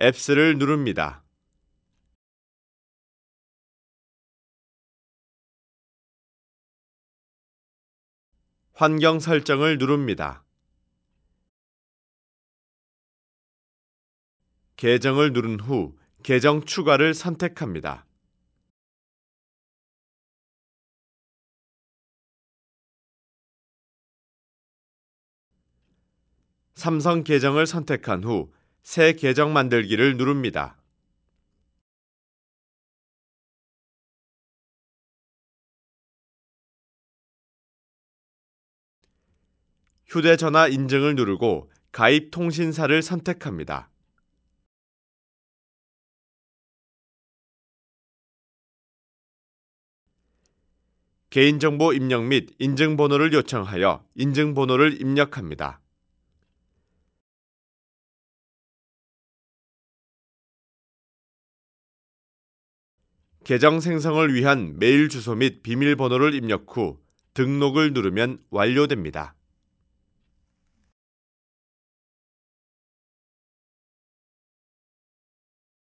앱스를 누릅니다. 환경 설정을 누릅니다. 계정을 누른 후 계정 추가를 선택합니다. 삼성 계정을 선택한 후새 계정 만들기를 누릅니다. 휴대전화 인증을 누르고 가입 통신사를 선택합니다. 개인정보 입력 및 인증번호를 요청하여 인증번호를 입력합니다. 계정 생성을 위한 메일 주소 및 비밀번호를 입력 후 등록을 누르면 완료됩니다.